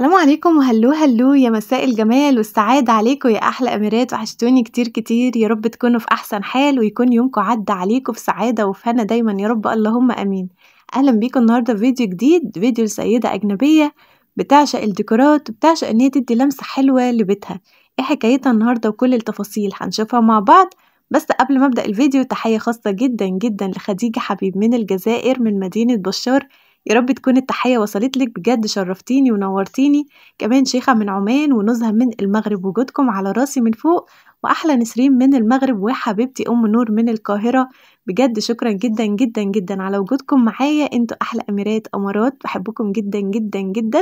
السلام عليكم وهلو هلو يا مساء الجمال والسعادة عليكم يا أحلى أميرات وحشتوني كتير كتير يا رب تكونوا في أحسن حال ويكون يومكم عدى عليكم في سعادة وفي هنا دايما يا رب اللهم أمين أهلا بيكم النهاردة في فيديو جديد فيديو لسيدة أجنبية بتعشق الديكورات وبتعشق إن هي تدي لمسة حلوة لبيتها إيه حكايتها النهاردة وكل التفاصيل هنشوفها مع بعض بس قبل ما أبدأ الفيديو تحية خاصة جدا جدا لخديجة حبيب من الجزائر من مدينة بشار يا رب تكون التحية وصلت لك بجد شرفتيني ونورتيني كمان شيخة من عمان ونزهة من المغرب وجودكم على راسي من فوق وأحلى نسرين من المغرب وحبيبتي أم نور من القاهرة بجد شكرا جدا جدا جدا على وجودكم معايا انتوا أحلى أميرات أمارات بحبكم جدا جدا جدا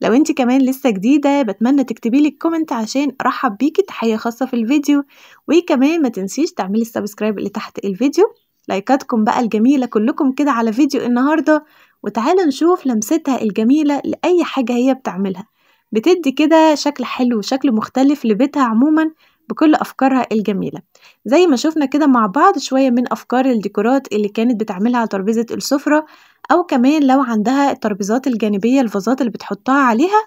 لو انت كمان لسه جديده بتمنى تكتبي لي الكومنت عشان ارحب بيكي تحيه خاصه في الفيديو وكمان ما تنسيش تعملي السبسكرايب اللي تحت الفيديو لايكاتكم بقى الجميله كلكم كده على فيديو النهارده وتعالى نشوف لمستها الجميلة لأي حاجة هي بتعملها بتدي كده شكل حلو وشكل مختلف لبيتها عموما بكل أفكارها الجميلة زي ما شفنا كده مع بعض شوية من أفكار الديكورات اللي كانت بتعملها على تربيزة السفرة أو كمان لو عندها التربيزات الجانبية الفازات اللي بتحطها عليها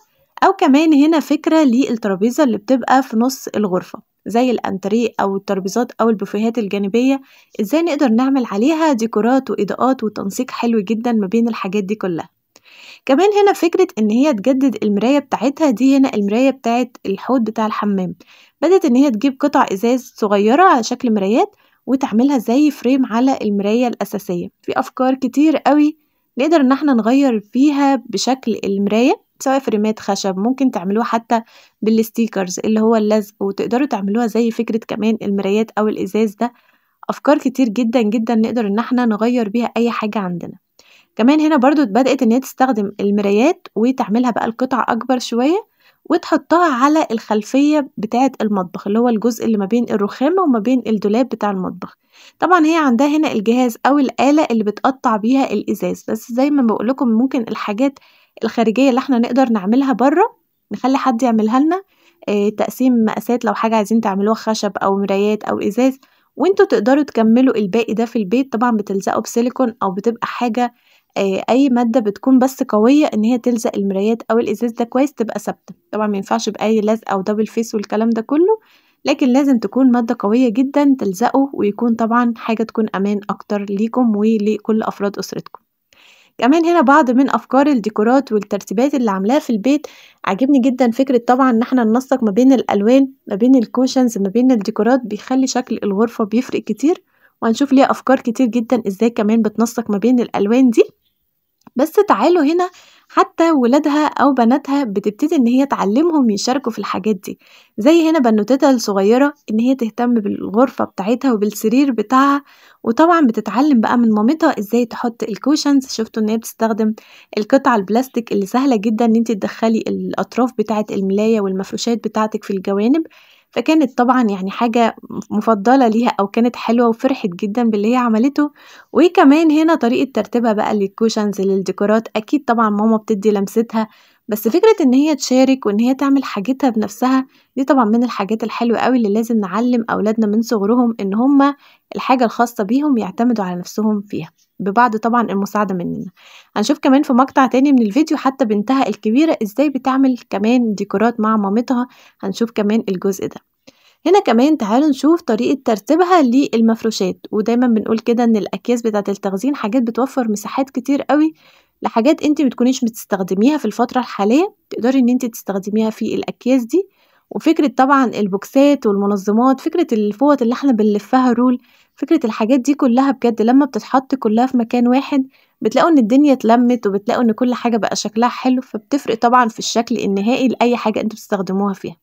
أو كمان هنا فكرة للترابيزة اللي بتبقى في نص الغرفة زي الانتريق أو الترابيزات أو البوفيهات الجانبية إزاي نقدر نعمل عليها ديكورات وإضاءات وتنسيق حلو جدا ما بين الحاجات دي كلها كمان هنا فكرة إن هي تجدد المراية بتاعتها دي هنا المراية بتاعت الحوض بتاع الحمام بدأت إن هي تجيب قطع إزاز صغيرة على شكل مرايات وتعملها زي فريم على المراية الأساسية في أفكار كتير قوي نقدر إن احنا نغير فيها بشكل المراية سواء فريمات خشب ممكن تعملوه حتى بالستيكرز اللي هو اللزق وتقدروا تعملوها زي فكرة كمان المرايات أو الإزاز ده أفكار كتير جدا جدا نقدر إن احنا نغير بيها أي حاجة عندنا كمان هنا برضو بدأت إن هي تستخدم المرايات وتعملها بقى القطع أكبر شوية وتحطها على الخلفية بتاعة المطبخ اللي هو الجزء اللي ما بين الرخامة وما بين الدولاب بتاع المطبخ طبعا هي عندها هنا الجهاز أو الآلة اللي بتقطع بيها الإزاز بس زي ما بقولكم ممكن الحاجات الخارجية اللي احنا نقدر نعملها بره نخلي حد يعملها لنا اه تقسيم مقاسات لو حاجة عايزين تعملوها خشب أو مرايات أو إزاز وانتوا تقدروا تكملوا الباقي ده في البيت طبعا بتلزقوا بسيليكون أو بتبقى حاجة آه، أي مادة بتكون بس قوية إن هي تلزق المرايات أو الإزاز ده كويس تبقى ثابتة، طبعًا مينفعش بأي لزقة ودبل فيس والكلام ده كله، لكن لازم تكون مادة قوية جدًا تلزقه ويكون طبعًا حاجة تكون أمان أكتر ليكم ولكل أفراد أسرتكم. كمان هنا بعض من أفكار الديكورات والترتيبات اللي عاملاها في البيت، عاجبني جدًا فكرة طبعًا إن إحنا ننسق ما بين الألوان، ما بين الكوشنز، ما بين الديكورات، بيخلي شكل الغرفة بيفرق كتير، وهنشوف ليها أفكار كتير جدًا إزاي كمان بتنسق ما بين الألوان دي. بس تعالوا هنا حتى ولادها أو بناتها بتبتدي إن هي تعلمهم يشاركوا في الحاجات دي زي هنا بنوتتها الصغيرة إن هي تهتم بالغرفة بتاعتها وبالسرير بتاعها وطبعا بتتعلم بقى من مامتها إزاي تحط الكوشنز شفتوا إن هي بتستخدم القطع البلاستيك اللي سهلة جدا إن انت تدخلي الأطراف بتاعة الملاية والمفروشات بتاعتك في الجوانب فكانت طبعا يعني حاجة مفضلة ليها أو كانت حلوة وفرحت جدا باللي هي عملته وكمان هنا طريقة ترتيبها بقى للكوشنز للديكورات أكيد طبعا ماما بتدي لمستها بس فكرة ان هي تشارك وان هي تعمل حاجتها بنفسها دي طبعا من الحاجات الحلوة قوي اللي لازم نعلم اولادنا من صغرهم ان هما الحاجة الخاصة بيهم يعتمدوا على نفسهم فيها ببعض طبعا المساعدة مننا هنشوف كمان في مقطع تاني من الفيديو حتى بنتها الكبيرة ازاي بتعمل كمان ديكورات مع مامتها هنشوف كمان الجزء ده هنا كمان تعالوا نشوف طريقة ترتيبها للمفروشات ودايما بنقول كده ان الاكياس بتاعة التخزين حاجات بتوفر مساحات كتير قوي لحاجات انت متكونيش بتستخدميها في الفترة الحالية تقدري ان انت تستخدميها في الاكياس دي وفكرة طبعا البوكسات والمنظمات فكرة الفوط اللي احنا بنلفها رول فكرة الحاجات دي كلها بجد لما بتتحط كلها في مكان واحد بتلاقوا ان الدنيا اتلمت وبتلاقوا ان كل حاجة بقى شكلها حلو فبتفرق طبعا في الشكل النهائي لأي حاجة انتوا بتستخدموها فيها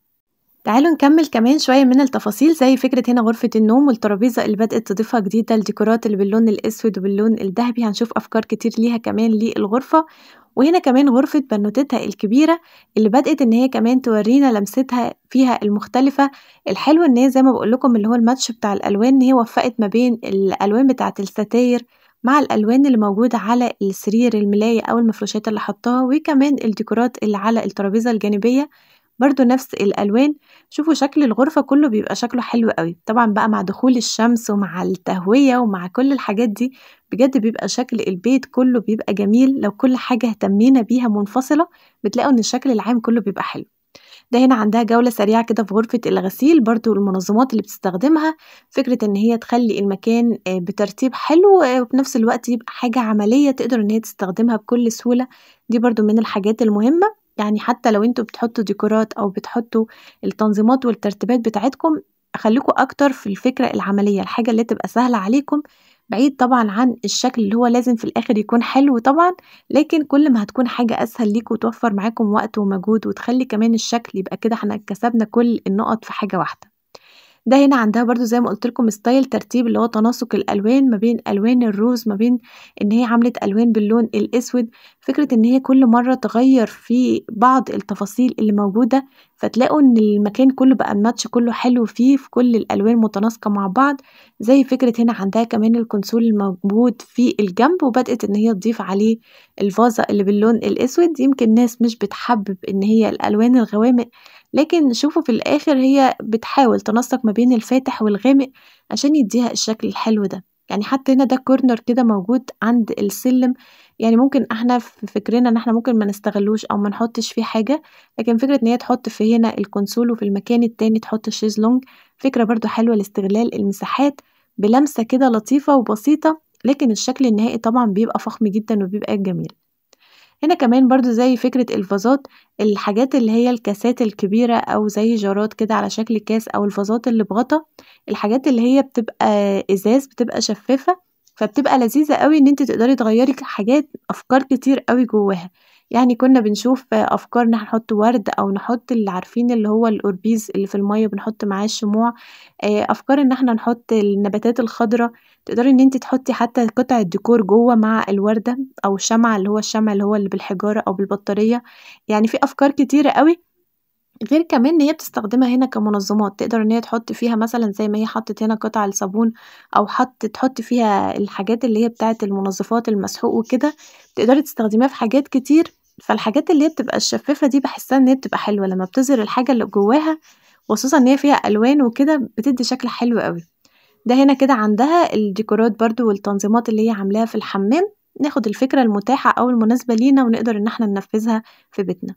تعالوا نكمل كمان شوية من التفاصيل زي فكرة هنا غرفة النوم والترابيزة اللي بدأت تضيفها جديدة الديكورات اللي باللون الأسود وباللون الذهبي هنشوف أفكار كتير ليها كمان للغرفة وهنا كمان غرفة بنوتتها الكبيرة اللي بدأت إن هي كمان تورينا لمستها فيها المختلفة الحلو إن هي زي ما بقولكم اللي هو الماتش بتاع الألوان إن هي وفقت ما بين الألوان بتاعة الستاير مع الألوان اللي موجودة على السرير الملاية أو المفروشات اللي حطاها وكمان الديكورات اللي على الترابيزة الجانبية برضو نفس الألوان شوفوا شكل الغرفة كله بيبقى شكله حلو قوي طبعا بقى مع دخول الشمس ومع التهوية ومع كل الحاجات دي بجد بيبقى شكل البيت كله بيبقى جميل لو كل حاجة اهتمينا بيها منفصلة بتلاقوا ان الشكل العام كله بيبقى حلو ده هنا عندها جولة سريعة كده في غرفة الغسيل برضو المنظمات اللي بتستخدمها فكرة ان هي تخلي المكان آه، بترتيب حلو آه، وفي نفس الوقت يبقى حاجة عملية تقدر ان هي تستخدمها بكل سهولة دي برضو من الحاجات المهمة يعني حتى لو انتوا بتحطوا ديكورات او بتحطوا التنظيمات والترتيبات بتاعتكم اخليكوا اكتر في الفكره العمليه الحاجه اللي تبقى سهله عليكم بعيد طبعا عن الشكل اللي هو لازم في الاخر يكون حلو طبعا لكن كل ما هتكون حاجه اسهل ليكوا وتوفر معاكم وقت ومجهود وتخلي كمان الشكل يبقى كده احنا كسبنا كل النقط في حاجه واحده ده هنا عندها برضو زي ما قلت لكم ستايل ترتيب اللي هو تناسق الالوان ما بين الوان الروز ما بين ان هي عملت الوان باللون الاسود فكرة ان هي كل مرة تغير في بعض التفاصيل اللي موجودة فتلاقوا ان المكان كله بقى الماتش كله حلو فيه في كل الالوان متناسقة مع بعض زي فكرة هنا عندها كمان الكونسول الموجود في الجنب وبدأت ان هي تضيف عليه الفازة اللي باللون الاسود يمكن ناس مش بتحبب ان هي الالوان الغوامق لكن شوفوا في الاخر هي بتحاول تنسق ما بين الفاتح والغامق عشان يديها الشكل الحلو ده يعني حتى هنا ده كورنر كده موجود عند السلم يعني ممكن احنا في فكرنا ان احنا ممكن ما نستغلوش او ما نحطش فيه حاجة لكن فكرة ان هي تحط في هنا الكونسول وفي المكان التاني تحط الشيزلونج فكرة برضو حلوة لاستغلال المساحات بلمسة كده لطيفة وبسيطة لكن الشكل النهائي طبعا بيبقى فخم جدا وبيبقى جميل هنا كمان برضو زي فكرة الفازات الحاجات اللي هي الكاسات الكبيرة أو زي جارات كده على شكل كاس أو الفازات اللي بغطا الحاجات اللي هي بتبقى إزاز بتبقى شفافة فبتبقى لذيذة قوي إن انت تقدري تغيري حاجات أفكار كتير قوي جواها يعني كنا بنشوف أفكار إن احنا نحط ورد أو نحط اللي عارفين اللي هو الأوربيز اللي في المية بنحط معاه الشموع آه، أفكار إن احنا نحط النباتات الخضراء تقدري إن انت تحطي حتى قطع الديكور جوه مع الوردة أو الشمعة اللي هو الشمع اللي هو اللي بالحجارة أو بالبطارية يعني في أفكار كتيرة قوي غير كمان إن هي بتستخدمها هنا كمنظّمات، تقدر إن هي تحُط فيها مثلًا زي ما هي حطِّت هنا قطع الصابون أو حَطّ تحط فيها الحاجات اللي هي بتاعة المنظّفات، المسحوق وكده، تقدري تستخدميها في حاجات كتير، فالحاجات اللي هي بتبقى الشفّافة دي بحسها إن هي بتبقى حلوة لمّا بتظهِر الحاجة اللي جوّاها، خصوصًا إن هي فيها ألوان وكده، بتدّي شكل حلو أوي. ده هنا كده عندها الديكورات برضو والتنظيمات اللي هي عاملاها في الحمّام، ناخُد الفكرة المتاحة أو المناسبة لينا ونقدر إن إحنا ننفّذها في بيتنا.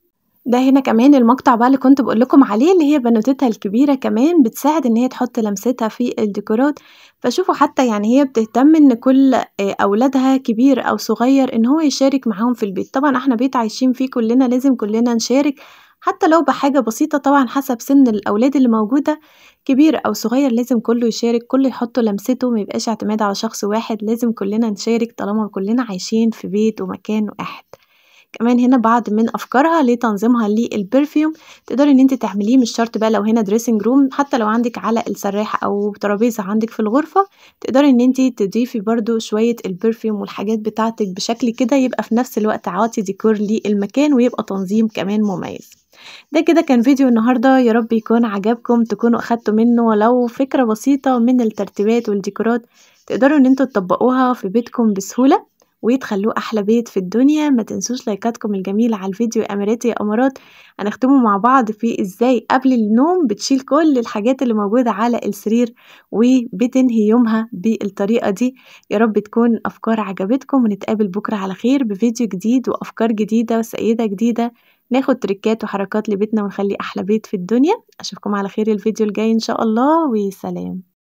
ده هنا كمان المقطع بقى اللي كنت بقول لكم عليه اللي هي بنوتتها الكبيرة كمان بتساعد ان هي تحط لمستها في الديكورات فشوفوا حتى يعني هي بتهتم ان كل آه، اولادها كبير او صغير ان هو يشارك معاهم في البيت طبعا احنا بيت عايشين فيه كلنا لازم كلنا نشارك حتى لو بحاجة بسيطة طبعا حسب سن الأولاد اللي موجودة كبير أو صغير لازم كله يشارك كله يحط لمسته ميبقاش اعتماد على شخص واحد لازم كلنا نشارك طالما كلنا عايشين في بيت ومكان واحد كمان هنا بعض من افكارها لتنظيمها للبرفيوم تقدري ان انت تعمليه مش شرط بقى لو هنا دريسنج روم حتى لو عندك على السراحه او ترابيزه عندك في الغرفه تقدري ان انت تضيفي برده شويه البرفيوم والحاجات بتاعتك بشكل كده يبقى في نفس الوقت عاطي ديكور للمكان ويبقى تنظيم كمان مميز ده كده كان فيديو النهاردة يا رب يكون عجبكم تكونوا أخدتوا منه ولو فكرة بسيطة من الترتيبات والديكورات تقدروا ان انتوا تطبقوها في بيتكم بسهولة ويتخلوه أحلى بيت في الدنيا ما تنسوش لايكاتكم الجميلة على الفيديو يا أمارات يا أمارات هنختمه مع بعض في إزاي قبل النوم بتشيل كل الحاجات اللي موجودة على السرير وبتنهي يومها بالطريقة دي يا رب تكون أفكار عجبتكم ونتقابل بكرة على خير بفيديو جديد وأفكار جديدة وسيدة جديدة ناخد تريكات وحركات لبيتنا ونخلي أحلى بيت في الدنيا أشوفكم على خير الفيديو الجاي إن شاء الله وسلام